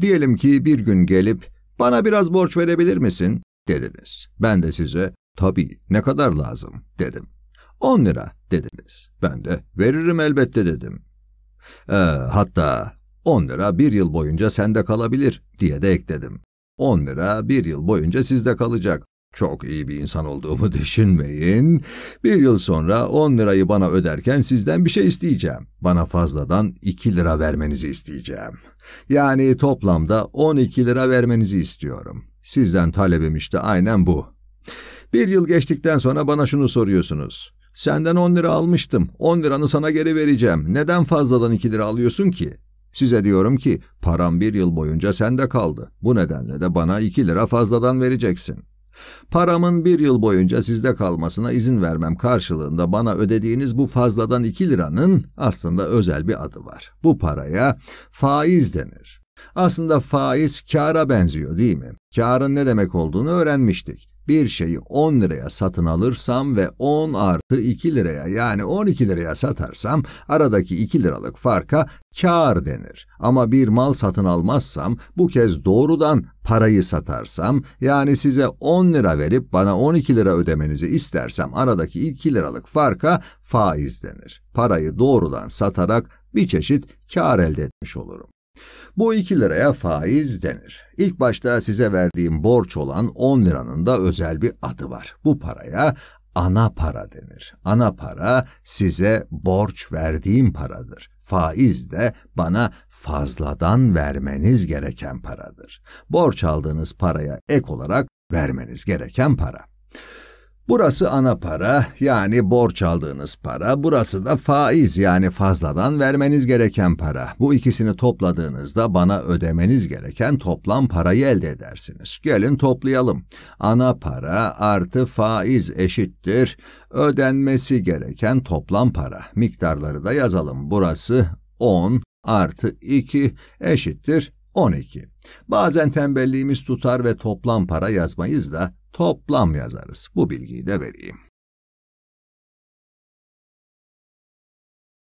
Diyelim ki bir gün gelip bana biraz borç verebilir misin dediniz. Ben de size tabii ne kadar lazım dedim. 10 lira dediniz. Ben de veririm elbette dedim. Ee, hatta 10 lira bir yıl boyunca sende kalabilir diye de ekledim. 10 lira bir yıl boyunca sizde kalacak çok iyi bir insan olduğumu düşünmeyin. Bir yıl sonra 10 lirayı bana öderken sizden bir şey isteyeceğim. Bana fazladan 2 lira vermenizi isteyeceğim. Yani toplamda 12 lira vermenizi istiyorum. Sizden talebim işte aynen bu. Bir yıl geçtikten sonra bana şunu soruyorsunuz. Senden 10 lira almıştım. 10 liranı sana geri vereceğim. Neden fazladan 2 lira alıyorsun ki? Size diyorum ki param bir yıl boyunca sende kaldı. Bu nedenle de bana 2 lira fazladan vereceksin.'' Paramın bir yıl boyunca sizde kalmasına izin vermem karşılığında bana ödediğiniz bu fazladan 2 liranın aslında özel bir adı var. Bu paraya faiz denir. Aslında faiz kâra benziyor değil mi? Kârın ne demek olduğunu öğrenmiştik bir şeyi 10 liraya satın alırsam ve 10 artı 2 liraya yani 12 liraya satarsam aradaki 2 liralık farka kar denir. Ama bir mal satın almazsam bu kez doğrudan parayı satarsam yani size 10 lira verip bana 12 lira ödemenizi istersem aradaki 2 liralık farka faiz denir. Parayı doğrudan satarak bir çeşit kar elde etmiş olurum. Bu 2 liraya faiz denir. İlk başta size verdiğim borç olan 10 liranın da özel bir adı var. Bu paraya ana para denir. Ana para size borç verdiğim paradır. Faiz de bana fazladan vermeniz gereken paradır. Borç aldığınız paraya ek olarak vermeniz gereken para. Burası ana para yani borç aldığınız para, burası da faiz yani fazladan vermeniz gereken para. Bu ikisini topladığınızda bana ödemeniz gereken toplam parayı elde edersiniz. Gelin toplayalım. Ana para artı faiz eşittir ödenmesi gereken toplam para. Miktarları da yazalım. Burası 10 artı 2 eşittir 12. Bazen tembelliğimiz tutar ve toplam para yazmayız da toplam yazarız. Bu bilgiyi de vereyim.